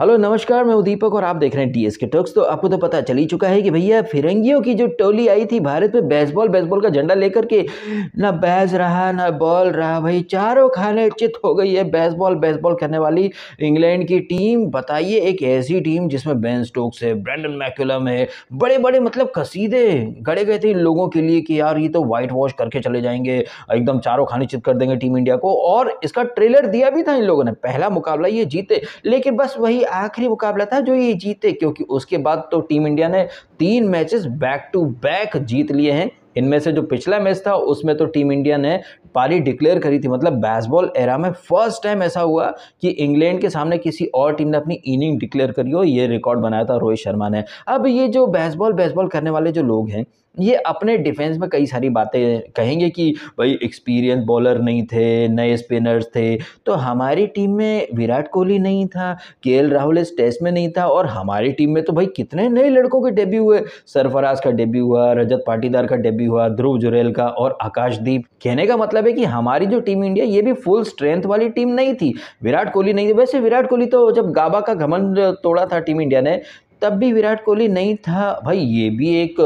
hello नमस्कार मैं उदीपक और आप देख रहे हैं टी एस के टॉक्स तो आपको तो पता चल ही चुका है कि भैया फिरंगियों की जो टोली आई थी भारत में बेसबॉल बेसबॉल का झंडा लेकर के ना बैस रहा ना बॉल रहा भाई चारों खाने चित हो गई है बेसबॉल बेसबॉल करने वाली इंग्लैंड की टीम बताइए एक ऐसी टीम जिसमें बैन स्टोक्स है ब्रैंडन मैकुलम है बड़े बड़े मतलब कसीदे गड़े गए थे इन लोगों के लिए कि यार ये तो वाइट वॉश करके चले जाएंगे एकदम चारों खाने चित कर देंगे टीम इंडिया को और इसका ट्रेलर दिया भी था इन लोगों ने पहला मुकाबला ये जीते लेकिन बस वही आखिरी मुकाबला था जो ये जीते क्योंकि उसके बाद तो टीम इंडिया ने तीन मैचेस बैक टू बैक जीत लिए हैं इनमें से जो पिछला मैच था उसमें तो टीम इंडिया ने पारी डिक्लेयर करी थी मतलब बेसबॉल एरा में फर्स्ट टाइम ऐसा हुआ कि इंग्लैंड के सामने किसी और टीम ने अपनी इनिंग डिक्लेयर करी हो ये रिकॉर्ड बनाया था रोहित शर्मा ने अब ये जो बेसबॉल बेसबॉल करने वाले जो लोग हैं ये अपने डिफेंस में कई सारी बातें कहेंगे कि भाई एक्सपीरियंस बॉलर नहीं थे नए स्पिनर्स थे तो हमारी टीम में विराट कोहली नहीं था के राहुल इस टेस्ट में नहीं था और हमारी टीम में तो भाई कितने नए लड़कों के डेब्यू हुए सरफराज का डेब्यू हुआ रजत पाटीदार का डेब्यू हुआ ध्रुव जुरेल का और आकाशदीप कहने का मतलब मतलब है कि हमारी जो टीम इंडिया ये भी फुल स्ट्रेंथ वाली टीम नहीं थी विराट कोहली नहीं थी वैसे विराट कोहली तो जब गाबा का घमन तोड़ा था टीम इंडिया ने तब भी विराट कोहली नहीं था भाई ये भी एक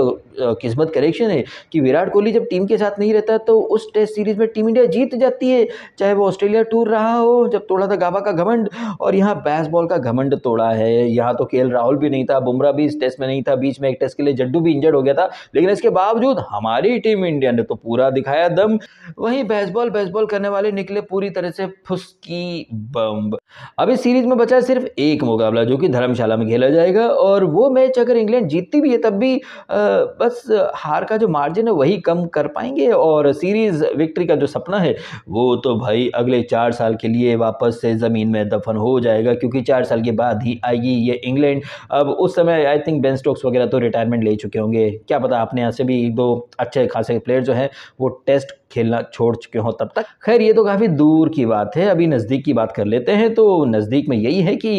किस्मत करेक्शन है कि विराट कोहली जब टीम के साथ नहीं रहता तो उस टेस्ट सीरीज़ में टीम इंडिया जीत जाती है चाहे वो ऑस्ट्रेलिया टूर रहा हो जब तोड़ा था गाबा का घमंड और यहाँ बैस बॉल का घमंड तोड़ा है यहाँ तो के राहुल भी नहीं था बुमराह भी इस टेस्ट में नहीं था बीच में एक टेस्ट के लिए जड्डू भी इंजर्ड हो गया था लेकिन इसके बावजूद हमारी टीम इंडिया ने तो पूरा दिखाया दम वहीं बैस बॉल करने वाले निकले पूरी तरह से फुसकी बम्ब अब इस सीरीज में बचा सिर्फ एक मुकाबला जो कि धर्मशाला में खेला जाएगा और वो मैच अगर इंग्लैंड जीतती भी है तब भी बस हार का जो मार्जिन है वही कम कर पाएंगे और सीरीज़ विक्ट्री का जो सपना है वो तो भाई अगले चार साल के लिए वापस से ज़मीन में दफन हो जाएगा क्योंकि चार साल के बाद ही आएगी ये इंग्लैंड अब उस समय आई थिंक बेन स्टोक्स वगैरह तो रिटायरमेंट ले चुके होंगे क्या पता अपने यहाँ से भी एक दो अच्छे खासे प्लेयर जो हैं वो टेस्ट खेलना छोड़ चुके हों तब तक खैर ये तो काफ़ी दूर की बात है अभी नज़दीक की बात कर लेते हैं तो नज़दीक में यही है कि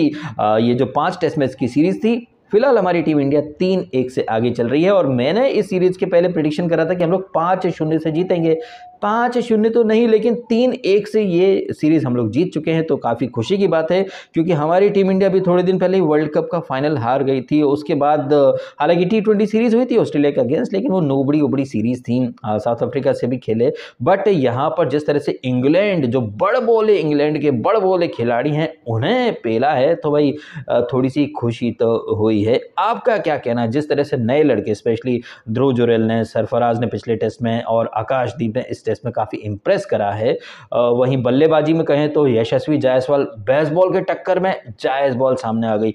ये जो पाँच टेस्ट मैच की सीरीज़ थी फिलहाल हमारी टीम इंडिया तीन एक से आगे चल रही है और मैंने इस सीरीज़ के पहले प्रिडिक्शन करा था कि हम लोग पाँच शून्य से जीतेंगे पाँच शून्य तो नहीं लेकिन तीन एक से ये सीरीज़ हम लोग जीत चुके हैं तो काफ़ी खुशी की बात है क्योंकि हमारी टीम इंडिया भी थोड़े दिन पहले ही वर्ल्ड कप का फाइनल हार गई थी उसके बाद हालांकि टी ट्वेंटी सीरीज़ हुई थी ऑस्ट्रेलिया के अगेंस्ट लेकिन वो नोबड़ी उबड़ी सीरीज़ थी साउथ अफ्रीका से भी खेले बट यहाँ पर जिस तरह से इंग्लैंड जो बड़ बोले इंग्लैंड के बड़ बोले खिलाड़ी हैं उन्हें पेला है तो भाई थोड़ी सी खुशी तो हुई है आपका क्या कहना है जिस तरह से नए लड़के स्पेशली ध्रुव जुरेल ने सरफराज ने पिछले टेस्ट में और आकाशदीप ने इस टेस्ट में काफ़ी इंप्रेस करा है वहीं बल्लेबाजी में कहें तो यशस्वी जायसवाल बेसबॉल के टक्कर में बॉल सामने आ गई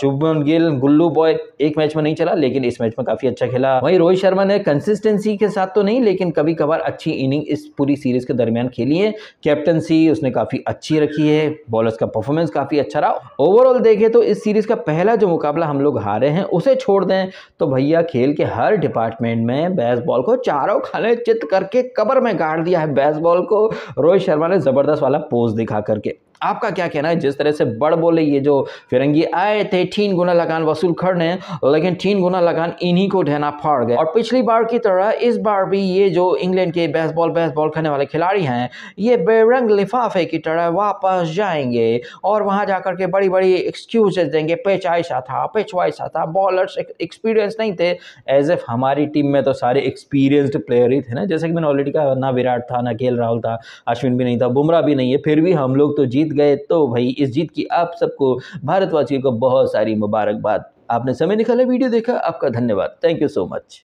शुभमन गिल गुल्लू बॉय एक मैच में नहीं चला लेकिन इस मैच में काफ़ी अच्छा खेला वहीं रोहित शर्मा ने कंसिस्टेंसी के साथ तो नहीं लेकिन कभी कभार अच्छी इनिंग इस पूरी सीरीज़ के दरमियान खेली है कैप्टनसी उसने काफ़ी अच्छी रखी है बॉलर्स का परफॉर्मेंस काफ़ी अच्छा रहा ओवरऑल देखें तो इस सीरीज़ का पहला जो मुकाबला हम लोग हारे हैं उसे छोड़ दें तो भैया खेल के हर डिपार्टमेंट में बेसबॉल को चारों खाने चित करके कबर में गाड़ दिया है बेसबॉल को रोहित शर्मा ने ज़बरदस्त वाला पोज दिखा करके आपका क्या कहना है जिस तरह से बड़ बोले ये जो फिरंगी आए थे तीन गुना लगान वसूल खड़ने लेकिन तीन गुना लगान इन्हीं को ढहना फाड़ गए और पिछली बार की तरह इस बार भी ये जो इंग्लैंड के बेसबॉल बेसबॉल खेलने वाले खिलाड़ी हैं ये बेरंग लिफाफे की तरह वापस जाएंगे और वहाँ जाकर के बड़ी बड़ी एक्सक्यूजेस देंगे पिच ऐसा था पिच वाइसा था बॉलर्स एक्सपीरियंस नहीं थे एज एफ हमारी टीम में तो सारे एक्सपीरियंस्ड प्लेयर ही थे ना जैसे कि मैंने ऑलरेडी कहा ना विराट था ना के राहुल था अश्विन भी नहीं था बुमराह भी नहीं है फिर भी हम लोग तो जीत जीत गए तो भाई इस जीत की आप सबको भारतवासियों को बहुत सारी मुबारकबाद आपने समय निकाला वीडियो देखा आपका धन्यवाद थैंक यू सो मच